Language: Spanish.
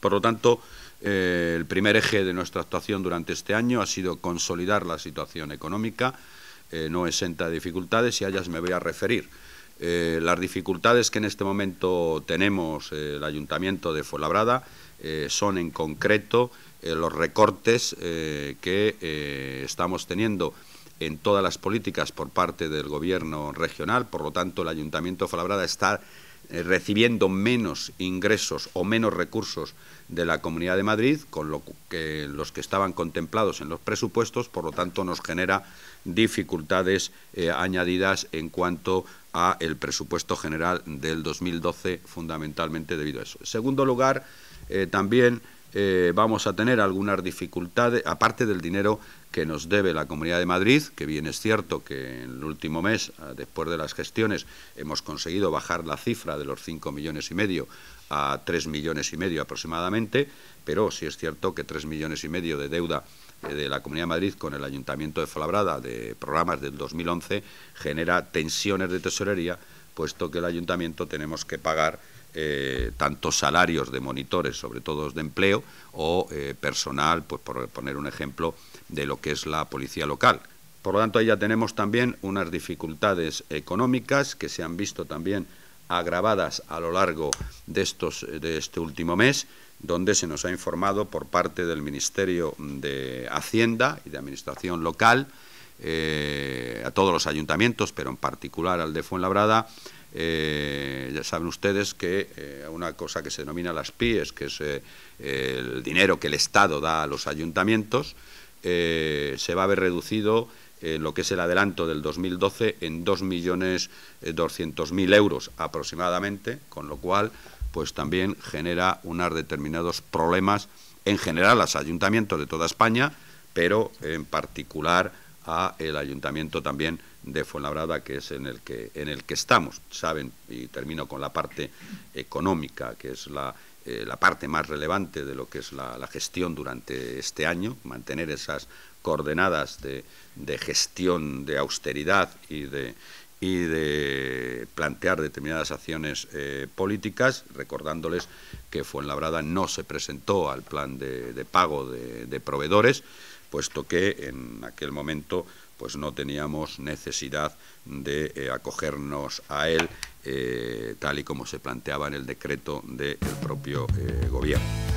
Por lo tanto, eh, el primer eje de nuestra actuación durante este año ha sido consolidar la situación económica, eh, no exenta de dificultades, y a ellas me voy a referir. Eh, las dificultades que en este momento tenemos el Ayuntamiento de Fuenlabrada son en concreto los recortes que estamos teniendo en todas las políticas por parte del Gobierno regional. Por lo tanto, el Ayuntamiento de Fuenlabrada está eh, recibiendo menos ingresos o menos recursos de la Comunidad de Madrid, con lo que los que estaban contemplados en los presupuestos, por lo tanto nos genera dificultades eh, añadidas en cuanto a el presupuesto general del 2012, fundamentalmente debido a eso. En segundo lugar, eh, también eh, vamos a tener algunas dificultades, aparte del dinero que nos debe la Comunidad de Madrid, que bien es cierto que en el último mes, ah, después de las gestiones, hemos conseguido bajar la cifra de los 5 millones y medio a 3 millones y medio aproximadamente, pero sí es cierto que 3 millones y medio de deuda eh, de la Comunidad de Madrid con el Ayuntamiento de Falabrada de programas del 2011 genera tensiones de tesorería puesto que el ayuntamiento tenemos que pagar eh, tantos salarios de monitores, sobre todo de empleo, o eh, personal, pues por poner un ejemplo, de lo que es la policía local. Por lo tanto, ahí ya tenemos también unas dificultades económicas que se han visto también agravadas a lo largo de, estos, de este último mes, donde se nos ha informado por parte del Ministerio de Hacienda y de Administración Local eh, a todos los ayuntamientos, pero en particular al de Fuenlabrada, eh, ya saben ustedes que eh, una cosa que se denomina las PIES, que es el dinero que el Estado da a los ayuntamientos, se va a haber reducido lo que es el adelanto del 2012 en 2.200.000 euros aproximadamente, con lo cual pues también genera unos determinados problemas en general a los ayuntamientos de toda España, pero en particular a el ayuntamiento también de Fuenlabrada, que es en el que, en el que estamos. Saben, y termino con la parte económica, que es la, eh, parte más relevante de lo que es la, gestión durante este año, mantener esas coordenadas de, gestión de austeridad y de, y de plantear determinadas acciones eh, políticas, recordándoles que Fuenlabrada no se presentó al plan de, pago de, proveedores, puesto que en aquel momento pues no teníamos necesidad de eh, acogernos a él eh, tal y como se planteaba en el decreto del propio gobierno.